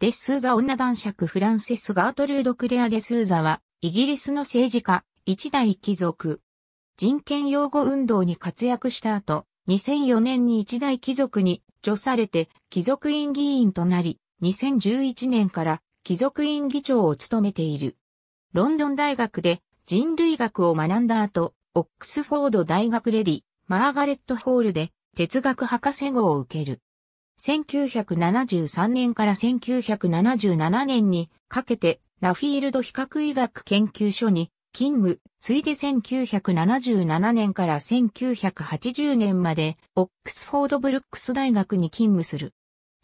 デスーザ女男爵フランセス・ガートルード・クレア・デスーザは、イギリスの政治家、一大貴族。人権擁護運動に活躍した後、2004年に一大貴族に除されて貴族院議員となり、2011年から貴族院議長を務めている。ロンドン大学で人類学を学んだ後、オックスフォード大学レディ、マーガレットホールで哲学博士号を受ける。1973年から1977年にかけてナフィールド比較医学研究所に勤務、ついで1977年から1980年までオックスフォードブルックス大学に勤務する。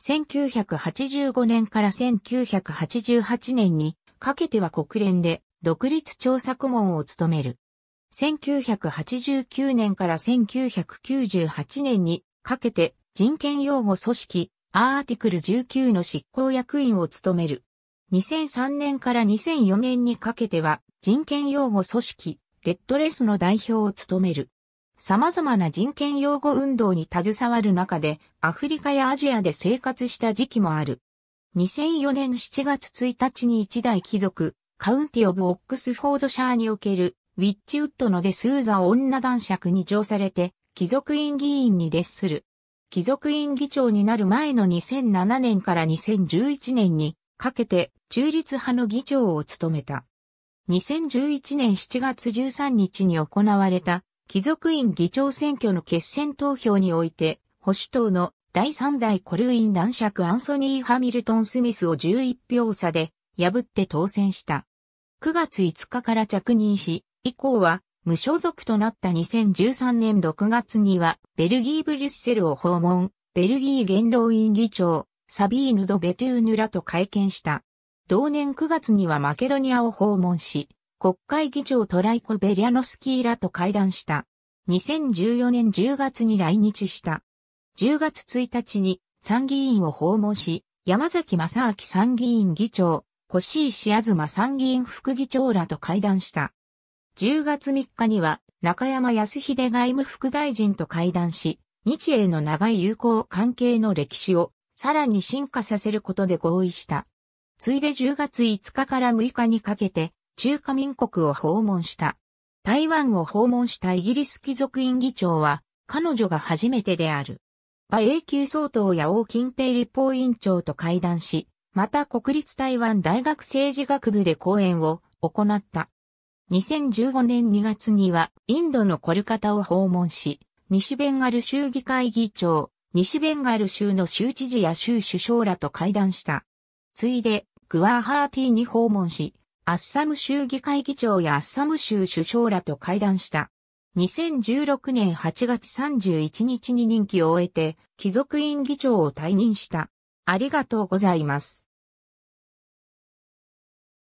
1985年から1988年にかけては国連で独立調査顧問を務める。1989年から1998年にかけて人権擁護組織、アーティクル19の執行役員を務める。2003年から2004年にかけては人権擁護組織、レッドレスの代表を務める。様々な人権擁護運動に携わる中で、アフリカやアジアで生活した時期もある。2004年7月1日に一代貴族、カウンティオブ・オックスフォードシャーにおける、ウィッチウッドのデスーザ女男爵に乗されて、貴族院議員に列する。貴族院議長になる前の2007年から2011年にかけて中立派の議長を務めた。2011年7月13日に行われた貴族院議長選挙の決選投票において保守党の第3代コルイン男爵アンソニー・ハミルトン・スミスを11票差で破って当選した。9月5日から着任し、以降は無所属となった2013年6月には、ベルギー・ブリュッセルを訪問、ベルギー元老院議長、サビーヌ・ド・ベトゥーヌらと会見した。同年9月にはマケドニアを訪問し、国会議長トライコ・ベリャノスキーらと会談した。2014年10月に来日した。10月1日に参議院を訪問し、山崎正明参議院議長、越石東参議院副議長らと会談した。10月3日には中山康秀外務副大臣と会談し、日英の長い友好関係の歴史をさらに進化させることで合意した。ついで10月5日から6日にかけて中華民国を訪問した。台湾を訪問したイギリス貴族院議長は彼女が初めてである。馬英九総統や王近平立法委員長と会談し、また国立台湾大学政治学部で講演を行った。2015年2月にはインドのコルカタを訪問し、西ベンガル州議会議長、西ベンガル州の州知事や州首相らと会談した。ついで、グワーハーティーに訪問し、アッサム州議会議長やアッサム州首相らと会談した。2016年8月31日に任期を終えて、貴族院議長を退任した。ありがとうございます。